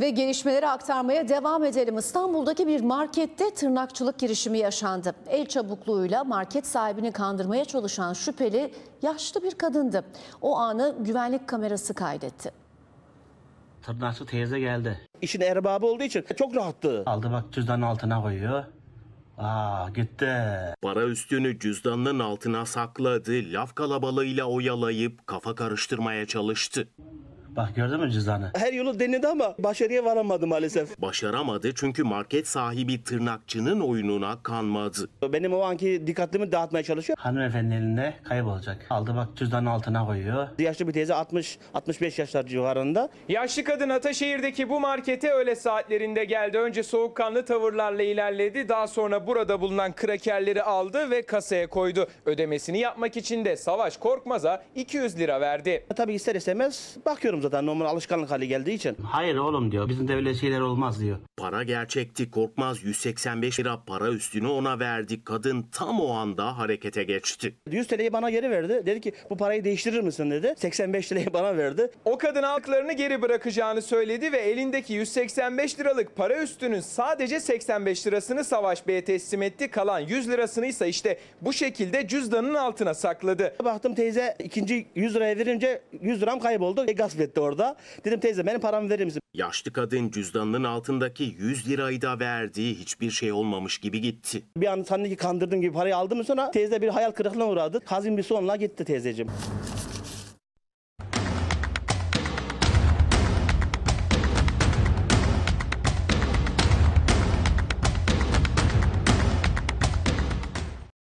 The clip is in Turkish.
Ve gelişmeleri aktarmaya devam edelim. İstanbul'daki bir markette tırnakçılık girişimi yaşandı. El çabukluğuyla market sahibini kandırmaya çalışan şüpheli yaşlı bir kadındı. O anı güvenlik kamerası kaydetti. Tırnakçı teyze geldi. İşin erbabı olduğu için çok rahattı. Aldı bak cüzdanın altına koyuyor. Aa gitti. Para üstünü cüzdanının altına sakladı, laf kalabalığıyla oyalayıp kafa karıştırmaya çalıştı. Bak gördün mü cüzdanı? Her yolu denedi ama başarıya varamadı maalesef. Başaramadı çünkü market sahibi tırnakçının oyununa kanmadı. Benim o anki dikkatimi dağıtmaya çalışıyor. Hanımefendi elinde kaybolacak. Aldı bak cüzdanın altına koyuyor. Yaşlı bir teyze 60-65 yaşlar civarında. Yaşlı kadın Ataşehir'deki bu markete öğle saatlerinde geldi. Önce soğukkanlı tavırlarla ilerledi. Daha sonra burada bulunan krakerleri aldı ve kasaya koydu. Ödemesini yapmak için de Savaş Korkmaz'a 200 lira verdi. Tabii ister istemez bakıyorum zaten zaten normal alışkanlık hali geldiği için. Hayır oğlum diyor. Bizim de öyle şeyler olmaz diyor. Para gerçekti korkmaz 185 lira para üstünü ona verdi. Kadın tam o anda harekete geçti. 100 TL'yi bana geri verdi. Dedi ki bu parayı değiştirir misin dedi. 85 TL'yi bana verdi. O kadın haklarını geri bırakacağını söyledi ve elindeki 185 liralık para üstünün sadece 85 lirasını Savaş Bey'e teslim etti. Kalan 100 lirasını ise işte bu şekilde cüzdanın altına sakladı. Baktım teyze ikinci 100 liraya verince 100 liram kayboldu. E, gasp etti orada. Dedim teyze benim paramı verir misin? Yaşlı kadın cüzdanının altındaki 100 lirayı da verdiği hiçbir şey olmamış gibi gitti. Bir an sandı ki kandırdım gibi parayı aldım sonra teyze bir hayal kırıklığına uğradı. Hazin bir sonla gitti teyzeciğim.